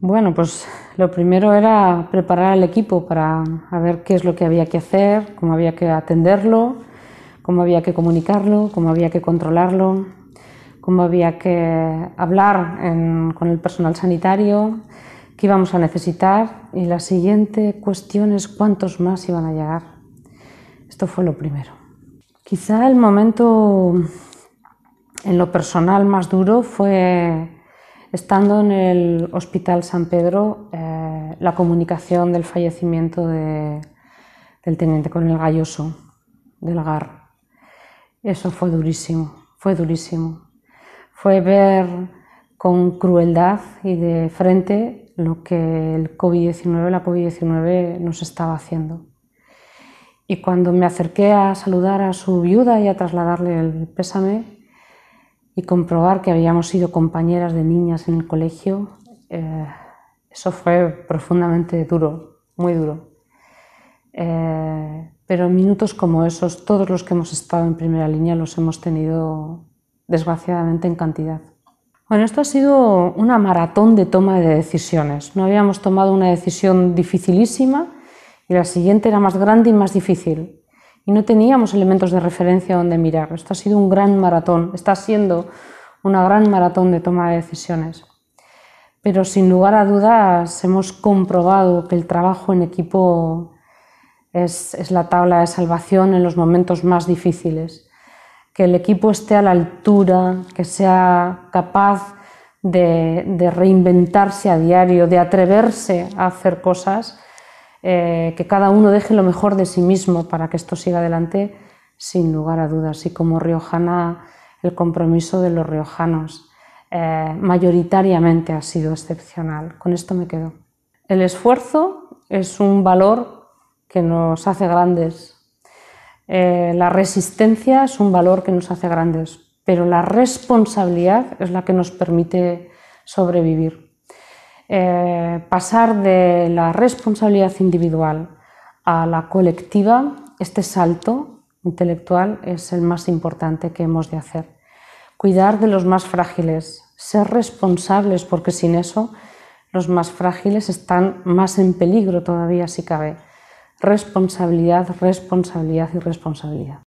Bueno, pues lo primero era preparar al equipo para ver qué es lo que había que hacer, cómo había que atenderlo, cómo había que comunicarlo, cómo había que controlarlo, cómo había que hablar con el personal sanitario, qué íbamos a necesitar y la siguiente cuestión es cuántos más iban a llegar. Esto fue lo primero. Quizá el momento en lo personal más duro fue Estando en el Hospital San Pedro, eh, la comunicación del fallecimiento del teniente el Galloso, del hogar eso fue durísimo, fue durísimo. Fue ver con crueldad y de frente lo que el COVID-19, la COVID-19 nos estaba haciendo. Y cuando me acerqué a saludar a su viuda y a trasladarle el pésame, y comprobar que habíamos sido compañeras de niñas en el colegio, eh, eso fue profundamente duro, muy duro. Eh, pero minutos como esos, todos los que hemos estado en primera línea los hemos tenido desgraciadamente en cantidad. Bueno, esto ha sido una maratón de toma de decisiones. No habíamos tomado una decisión dificilísima y la siguiente era más grande y más difícil y no teníamos elementos de referencia donde mirar. Esto ha sido un gran maratón, está siendo una gran maratón de toma de decisiones. Pero sin lugar a dudas hemos comprobado que el trabajo en equipo es, la tabla de salvación en los momentos más difíciles. Que el equipo esté a la altura, que sea capaz de, de reinventarse a diario, de atreverse a hacer cosas eh, que cada uno deje lo mejor de sí mismo para que esto siga adelante, sin lugar a dudas. Y como riojana, el compromiso de los riojanos eh, mayoritariamente ha sido excepcional. Con esto me quedo. El esfuerzo es un valor que nos hace grandes. Eh, la resistencia es un valor que nos hace grandes, pero la responsabilidad es la que nos permite sobrevivir. Eh, pasar de la responsabilidad individual a la colectiva, este salto intelectual es el más importante que hemos de hacer. Cuidar de los más frágiles, ser responsables, porque sin eso los más frágiles están más en peligro todavía si cabe. Responsabilidad, responsabilidad y responsabilidad.